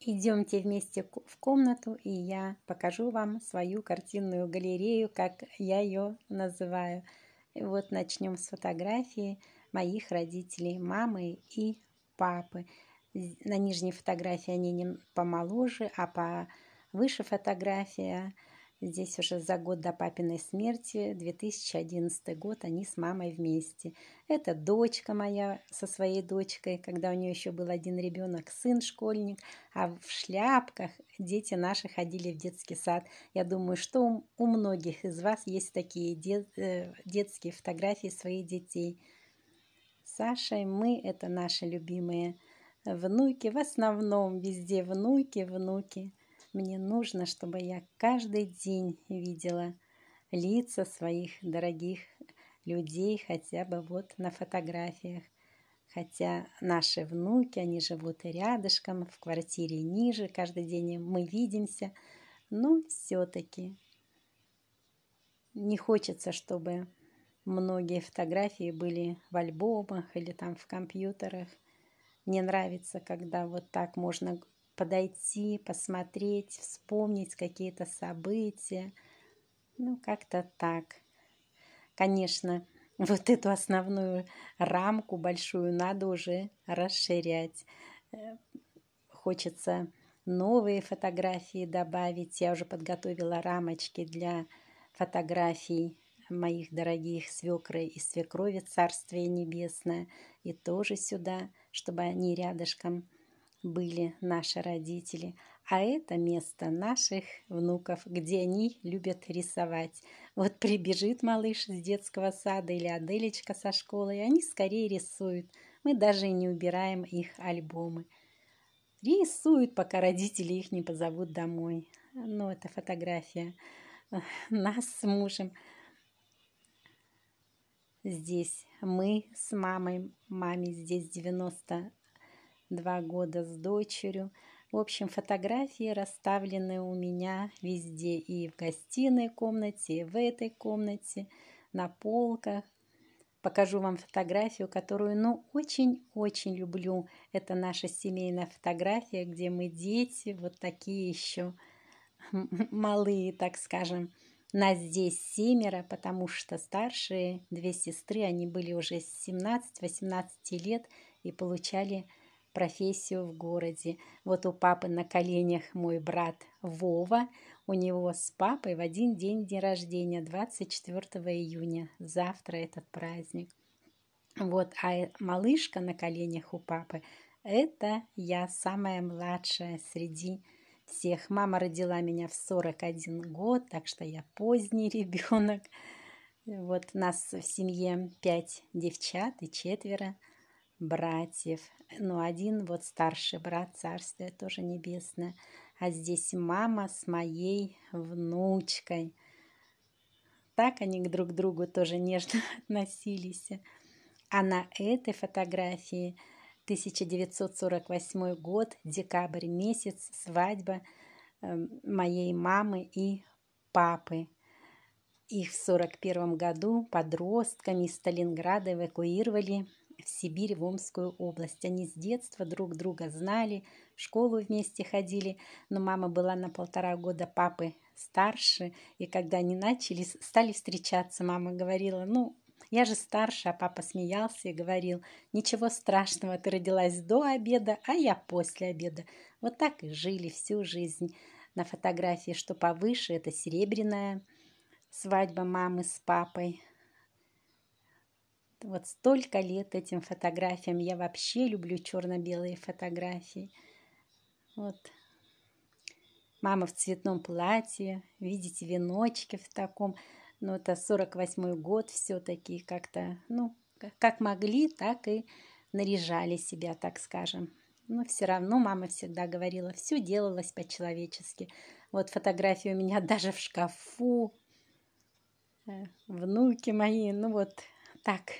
Идемте вместе в комнату, и я покажу вам свою картинную галерею, как я ее называю. Вот начнем с фотографии моих родителей, мамы и папы. На нижней фотографии они помоложе, а повыше фотография – Здесь уже за год до папиной смерти, 2011 год, они с мамой вместе. Это дочка моя со своей дочкой, когда у нее еще был один ребенок, сын школьник, а в шляпках дети наши ходили в детский сад. Я думаю, что у многих из вас есть такие э, детские фотографии своих детей. Саша и мы – это наши любимые внуки, в основном везде внуки, внуки – мне нужно, чтобы я каждый день видела лица своих дорогих людей хотя бы вот на фотографиях. Хотя наши внуки, они живут рядышком, в квартире ниже, каждый день мы видимся, но все-таки не хочется, чтобы многие фотографии были в альбомах или там в компьютерах. Мне нравится, когда вот так можно подойти, посмотреть, вспомнить какие-то события. Ну, как-то так. Конечно, вот эту основную рамку большую надо уже расширять. Э, хочется новые фотографии добавить. Я уже подготовила рамочки для фотографий моих дорогих свекры и свекрови Царствие Небесное. И тоже сюда, чтобы они рядышком были наши родители, а это место наших внуков, где они любят рисовать. Вот прибежит малыш с детского сада или Аделечка со школы, и они скорее рисуют. Мы даже не убираем их альбомы. Рисуют, пока родители их не позовут домой. Ну, это фотография э, нас с мужем. Здесь мы с мамой, маме здесь 90 два года с дочерью. В общем, фотографии расставлены у меня везде, и в гостиной комнате, и в этой комнате, на полках. Покажу вам фотографию, которую, ну, очень-очень люблю. Это наша семейная фотография, где мы дети, вот такие еще малые, так скажем. Нас здесь семеро, потому что старшие две сестры, они были уже 17-18 лет и получали профессию в городе. Вот у папы на коленях мой брат Вова. У него с папой в один день день рождения, 24 июня. Завтра этот праздник. Вот, а э, малышка на коленях у папы – это я самая младшая среди всех. Мама родила меня в 41 год, так что я поздний ребенок. Вот нас в семье пять девчат и четверо братьев. но ну, один вот старший брат, царствие тоже небесное. А здесь мама с моей внучкой. Так они друг к другу тоже нежно относились. А на этой фотографии 1948 год, декабрь месяц, свадьба эм, моей мамы и папы. Их в 1941 году подростками из Сталинграда эвакуировали в Сибирь, в Омскую область. Они с детства друг друга знали, в школу вместе ходили, но мама была на полтора года папы старше, и когда они начали, стали встречаться, мама говорила, ну, я же старше, а папа смеялся и говорил, ничего страшного, ты родилась до обеда, а я после обеда. Вот так и жили всю жизнь. На фотографии, что повыше, это серебряная свадьба мамы с папой, вот столько лет этим фотографиям. Я вообще люблю черно-белые фотографии. Вот мама в цветном платье, видите, веночки в таком. Но ну, это 48-й год все-таки как-то, ну, как могли, так и наряжали себя, так скажем. Но все равно мама всегда говорила, все делалось по-человечески. Вот фотографии у меня даже в шкафу, э, внуки мои, ну вот так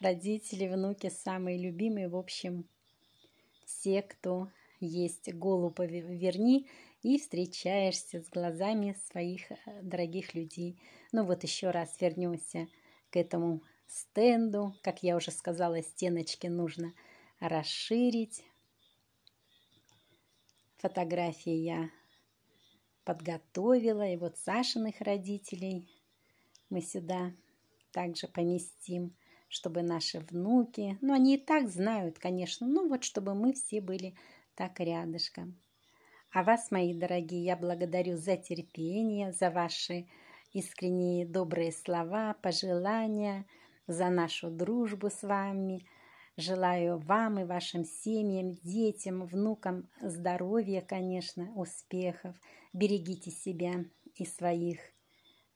родители, внуки самые любимые, в общем, все, кто есть голову верни и встречаешься с глазами своих э, дорогих людей. Ну вот еще раз вернемся к этому стенду. Как я уже сказала, стеночки нужно расширить. Фотографии я подготовила. И вот Сашиных родителей мы сюда также поместим чтобы наши внуки, ну они и так знают, конечно, ну вот чтобы мы все были так рядышком. А вас, мои дорогие, я благодарю за терпение, за ваши искренние добрые слова, пожелания, за нашу дружбу с вами. Желаю вам и вашим семьям, детям, внукам здоровья, конечно, успехов. Берегите себя и своих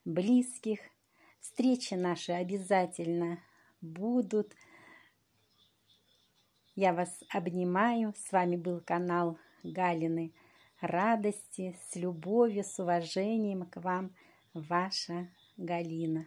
близких. Встречи наши обязательно будут. Я вас обнимаю. С вами был канал Галины Радости. С любовью, с уважением к вам, ваша Галина.